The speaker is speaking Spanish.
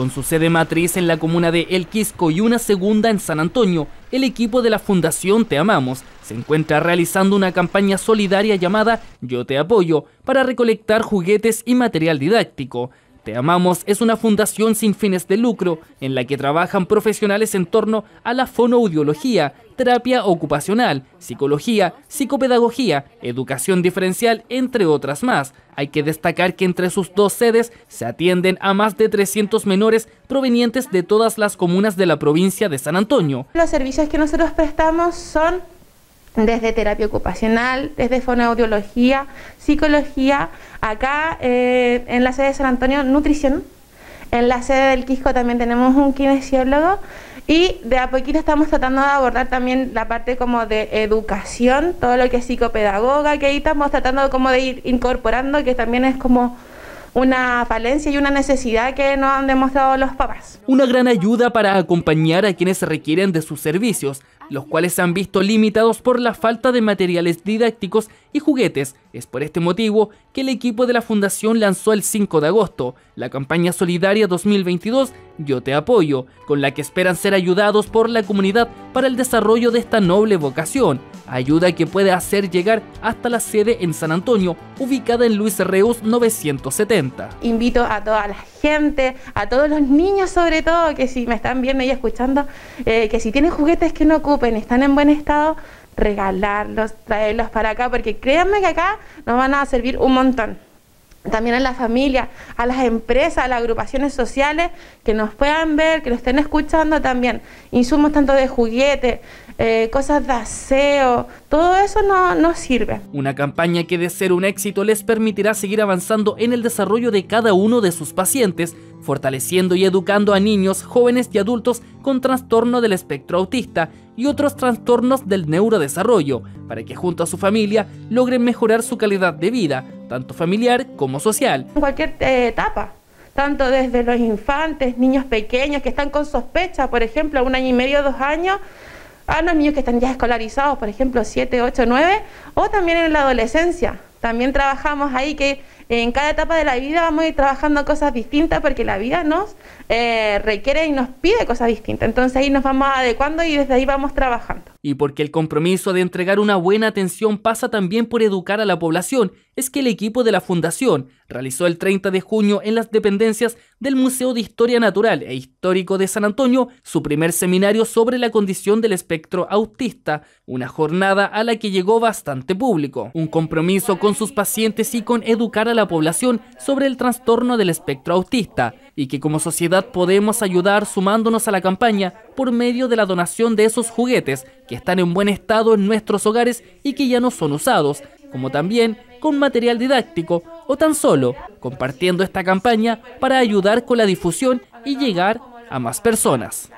Con su sede matriz en la comuna de El Quisco y una segunda en San Antonio, el equipo de la Fundación Te Amamos se encuentra realizando una campaña solidaria llamada Yo Te Apoyo para recolectar juguetes y material didáctico. Te Amamos es una fundación sin fines de lucro en la que trabajan profesionales en torno a la fonoaudiología, terapia ocupacional, psicología, psicopedagogía, educación diferencial, entre otras más. Hay que destacar que entre sus dos sedes se atienden a más de 300 menores provenientes de todas las comunas de la provincia de San Antonio. Los servicios que nosotros prestamos son desde terapia ocupacional, desde fonoaudiología, psicología, acá eh, en la sede de San Antonio, nutrición, en la sede del Quisco también tenemos un kinesiólogo y de a poquito estamos tratando de abordar también la parte como de educación, todo lo que es psicopedagoga, que ahí estamos tratando como de ir incorporando, que también es como una falencia y una necesidad que no han demostrado los papás. Una gran ayuda para acompañar a quienes requieren de sus servicios, los cuales se han visto limitados por la falta de materiales didácticos y juguetes. Es por este motivo que el equipo de la Fundación lanzó el 5 de agosto la campaña solidaria 2022 Yo te apoyo, con la que esperan ser ayudados por la comunidad para el desarrollo de esta noble vocación ayuda que puede hacer llegar hasta la sede en San Antonio, ubicada en Luis Reus 970. Invito a toda la gente, a todos los niños sobre todo, que si me están viendo y escuchando, eh, que si tienen juguetes que no ocupen, están en buen estado, regalarlos, traerlos para acá, porque créanme que acá nos van a servir un montón. También a la familia, a las empresas, a las agrupaciones sociales que nos puedan ver, que nos estén escuchando también. Insumos tanto de juguete, eh, cosas de aseo, todo eso no, sirve. Una campaña que de ser un éxito les permitirá seguir avanzando en el desarrollo de cada uno de sus pacientes, fortaleciendo y educando a niños, jóvenes y adultos con trastorno del espectro autista y otros trastornos del neurodesarrollo, para que junto a su familia logren mejorar su calidad de vida, tanto familiar como social. En cualquier eh, etapa, tanto desde los infantes, niños pequeños que están con sospecha, por ejemplo, un año y medio, dos años, a los niños que están ya escolarizados, por ejemplo, 7, 8, 9, o también en la adolescencia. También trabajamos ahí que en cada etapa de la vida vamos a ir trabajando cosas distintas porque la vida nos eh, requiere y nos pide cosas distintas. Entonces ahí nos vamos adecuando y desde ahí vamos trabajando. Y porque el compromiso de entregar una buena atención pasa también por educar a la población, es que el equipo de la Fundación realizó el 30 de junio en las dependencias del Museo de Historia Natural e Histórico de San Antonio su primer seminario sobre la condición del espectro autista, una jornada a la que llegó bastante público. Un compromiso con sus pacientes y con educar a la población sobre el trastorno del espectro autista y que como sociedad podemos ayudar sumándonos a la campaña por medio de la donación de esos juguetes que están en buen estado en nuestros hogares y que ya no son usados, como también con material didáctico o tan solo compartiendo esta campaña para ayudar con la difusión y llegar a más personas.